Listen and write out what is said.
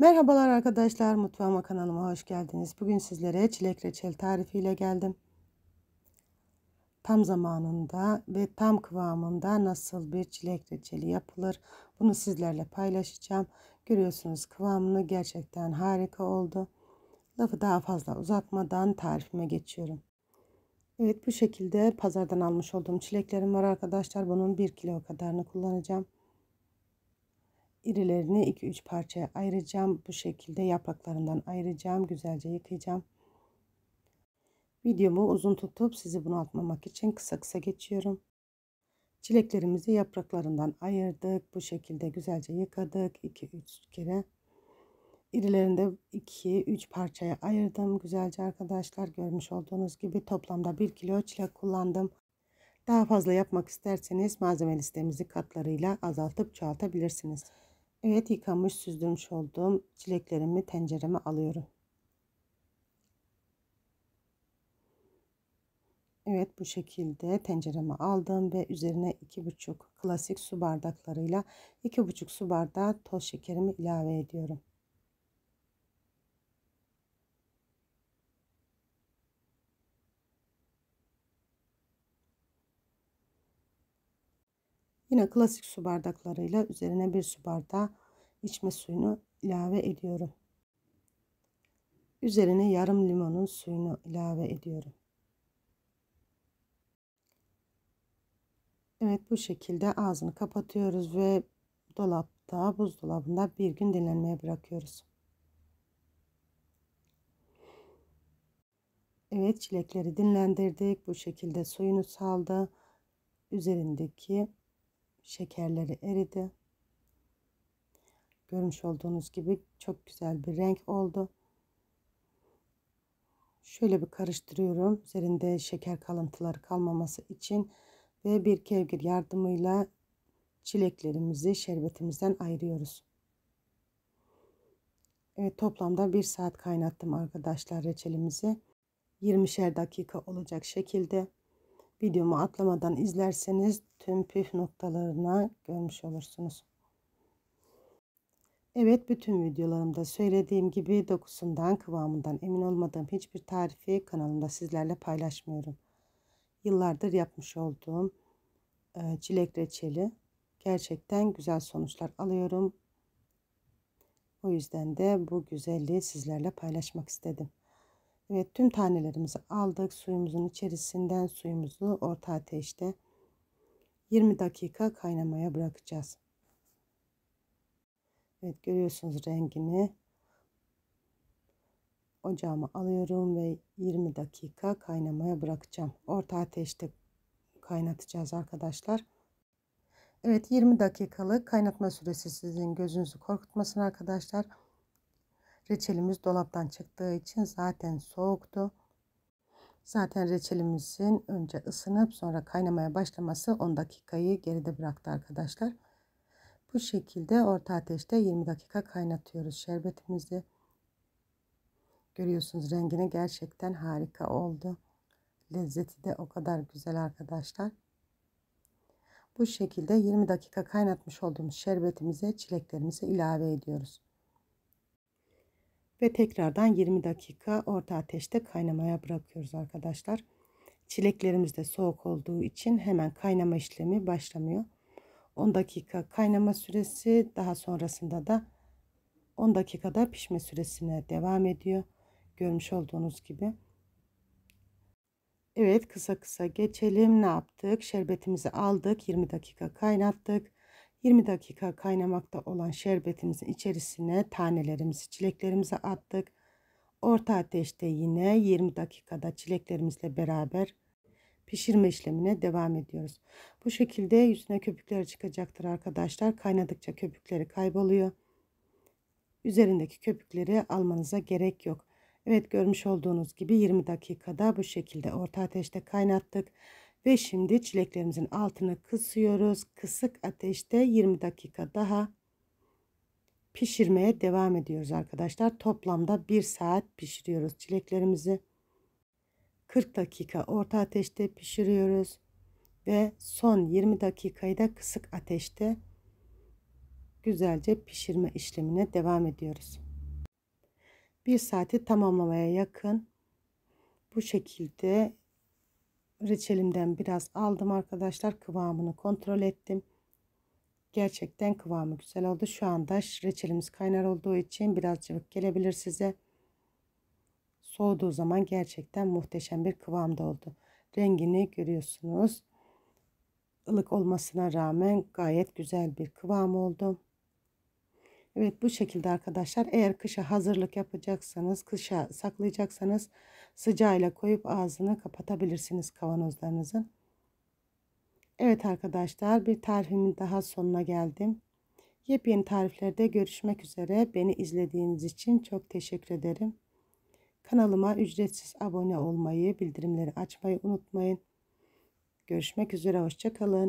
Merhabalar arkadaşlar mutfağıma kanalıma hoş geldiniz. Bugün sizlere çilek reçel tarifiyle geldim. Tam zamanında ve tam kıvamında nasıl bir çilek reçeli yapılır bunu sizlerle paylaşacağım. Görüyorsunuz kıvamını gerçekten harika oldu. Lafı daha fazla uzatmadan tarifime geçiyorum. Evet bu şekilde pazardan almış olduğum çileklerim var arkadaşlar. Bunun 1 kilo kadarını kullanacağım irilerini 2-3 parçaya ayıracağım. Bu şekilde yapraklarından ayıracağım. Güzelce yıkayacağım. Videomu uzun tutup sizi bunu atmamak için kısa kısa geçiyorum. Çileklerimizi yapraklarından ayırdık. Bu şekilde güzelce yıkadık. 2-3 kere. İrilerini de 2-3 parçaya ayırdım. Güzelce arkadaşlar görmüş olduğunuz gibi toplamda 1 kilo çilek kullandım. Daha fazla yapmak isterseniz malzeme listemizi katlarıyla azaltıp çoğaltabilirsiniz. Evet yıkamış süzdürmüş olduğum çileklerimi tencereme alıyorum. Evet bu şekilde tencereme aldım ve üzerine 2,5 klasik su bardaklarıyla 2,5 su bardağı toz şekerimi ilave ediyorum. Yine klasik su bardaklarıyla üzerine bir su bardağı içme suyunu ilave ediyorum. Üzerine yarım limonun suyunu ilave ediyorum. Evet bu şekilde ağzını kapatıyoruz ve dolapta buzdolabında bir gün dinlenmeye bırakıyoruz. Evet çilekleri dinlendirdik. Bu şekilde suyunu saldı. Üzerindeki şekerleri eridi. Görmüş olduğunuz gibi çok güzel bir renk oldu. Şöyle bir karıştırıyorum. Üzerinde şeker kalıntıları kalmaması için ve bir kevgir yardımıyla çileklerimizi şerbetimizden ayırıyoruz. Evet toplamda 1 saat kaynattım arkadaşlar reçelimizi. 20'şer dakika olacak şekilde Videomu atlamadan izlerseniz tüm püf noktalarına görmüş olursunuz. Evet bütün videolarımda söylediğim gibi dokusundan kıvamından emin olmadığım hiçbir tarifi kanalımda sizlerle paylaşmıyorum. Yıllardır yapmış olduğum e, çilek reçeli gerçekten güzel sonuçlar alıyorum. O yüzden de bu güzelliği sizlerle paylaşmak istedim. Evet tüm tanelerimizi aldık. Suyumuzun içerisinden suyumuzu orta ateşte 20 dakika kaynamaya bırakacağız. Evet görüyorsunuz rengini. Ocağıma alıyorum ve 20 dakika kaynamaya bırakacağım. Orta ateşte kaynatacağız arkadaşlar. Evet 20 dakikalık kaynatma süresi sizin gözünüzü korkutmasın arkadaşlar. Arkadaşlar. Reçelimiz dolaptan çıktığı için zaten soğuktu. Zaten reçelimizin önce ısınıp sonra kaynamaya başlaması 10 dakikayı geride bıraktı arkadaşlar. Bu şekilde orta ateşte 20 dakika kaynatıyoruz şerbetimizi. Görüyorsunuz rengini gerçekten harika oldu. Lezzeti de o kadar güzel arkadaşlar. Bu şekilde 20 dakika kaynatmış olduğumuz şerbetimize çileklerimizi ilave ediyoruz ve tekrardan 20 dakika orta ateşte kaynamaya bırakıyoruz arkadaşlar. Çileklerimiz de soğuk olduğu için hemen kaynama işlemi başlamıyor. 10 dakika kaynama süresi daha sonrasında da 10 dakikada pişme süresine devam ediyor. Görmüş olduğunuz gibi. Evet kısa kısa geçelim. Ne yaptık? Şerbetimizi aldık. 20 dakika kaynattık. 20 dakika kaynamakta olan şerbetimizin içerisine tanelerimizi, çileklerimizi attık. Orta ateşte yine 20 dakikada çileklerimizle beraber pişirme işlemine devam ediyoruz. Bu şekilde yüzüne köpükler çıkacaktır arkadaşlar. Kaynadıkça köpükleri kayboluyor. Üzerindeki köpükleri almanıza gerek yok. Evet görmüş olduğunuz gibi 20 dakikada bu şekilde orta ateşte kaynattık. Ve şimdi çileklerimizin altını kısıyoruz. Kısık ateşte 20 dakika daha pişirmeye devam ediyoruz arkadaşlar. Toplamda 1 saat pişiriyoruz çileklerimizi. 40 dakika orta ateşte pişiriyoruz. Ve son 20 dakikayı da kısık ateşte güzelce pişirme işlemine devam ediyoruz. 1 saati tamamlamaya yakın bu şekilde reçelimden biraz aldım arkadaşlar. Kıvamını kontrol ettim. Gerçekten kıvamı güzel oldu. Şu anda reçelimiz kaynar olduğu için biraz cıvık gelebilir size. Soğuduğu zaman gerçekten muhteşem bir kıvamda oldu. Rengini görüyorsunuz. Ilık olmasına rağmen gayet güzel bir kıvam oldu. Evet bu şekilde arkadaşlar eğer kışa hazırlık yapacaksanız kışa saklayacaksanız sıcağıyla koyup ağzını kapatabilirsiniz kavanozlarınızın. Evet arkadaşlar bir tarifimin daha sonuna geldim. Yepyeni tariflerde görüşmek üzere. Beni izlediğiniz için çok teşekkür ederim. Kanalıma ücretsiz abone olmayı, bildirimleri açmayı unutmayın. Görüşmek üzere, hoşçakalın.